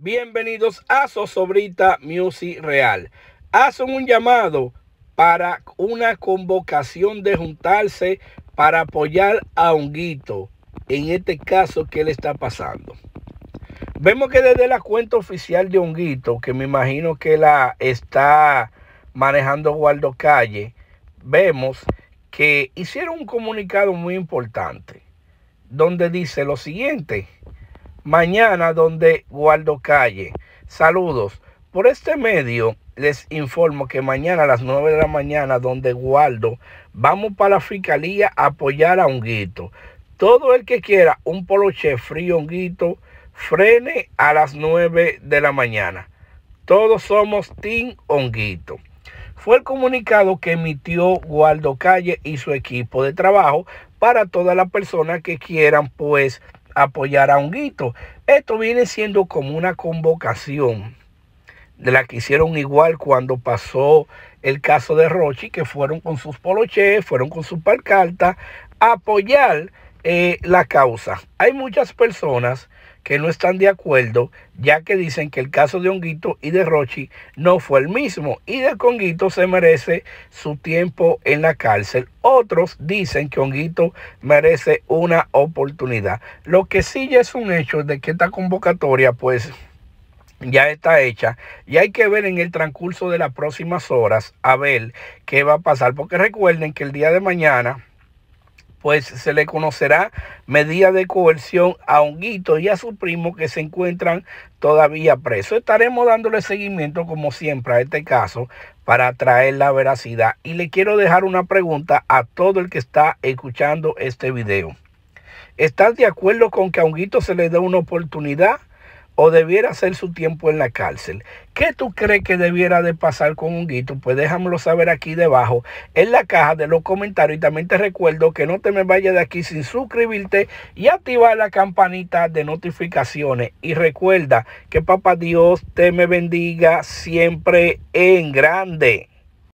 Bienvenidos a Sosobrita Music Real. Hacen un llamado para una convocación de juntarse para apoyar a Honguito en este caso que le está pasando. Vemos que desde la cuenta oficial de Honguito, que me imagino que la está manejando Guardo Calle, vemos que hicieron un comunicado muy importante donde dice lo siguiente mañana donde guardo calle. Saludos. Por este medio les informo que mañana a las 9 de la mañana donde guardo vamos para la fiscalía a apoyar a Honguito. Todo el que quiera un poloche frío Honguito, frene a las 9 de la mañana. Todos somos Team Honguito fue el comunicado que emitió Guardo Calle y su equipo de trabajo para todas las personas que quieran pues apoyar a Honguito. Esto viene siendo como una convocación de la que hicieron igual cuando pasó el caso de Rochi, que fueron con sus poloches, fueron con su palcarta, a apoyar eh, la causa. Hay muchas personas que no están de acuerdo, ya que dicen que el caso de Honguito y de Rochi no fue el mismo y de Honguito se merece su tiempo en la cárcel. Otros dicen que Honguito merece una oportunidad. Lo que sí ya es un hecho de que esta convocatoria, pues, ya está hecha y hay que ver en el transcurso de las próximas horas a ver qué va a pasar, porque recuerden que el día de mañana pues se le conocerá medida de coerción a Honguito y a su primo que se encuentran todavía presos. Estaremos dándole seguimiento como siempre a este caso para traer la veracidad. Y le quiero dejar una pregunta a todo el que está escuchando este video. ¿Estás de acuerdo con que a Honguito se le dé una oportunidad? o debiera hacer su tiempo en la cárcel. ¿Qué tú crees que debiera de pasar con un guito? Pues déjamelo saber aquí debajo en la caja de los comentarios. Y también te recuerdo que no te me vayas de aquí sin suscribirte y activar la campanita de notificaciones. Y recuerda que Papá Dios te me bendiga siempre en grande.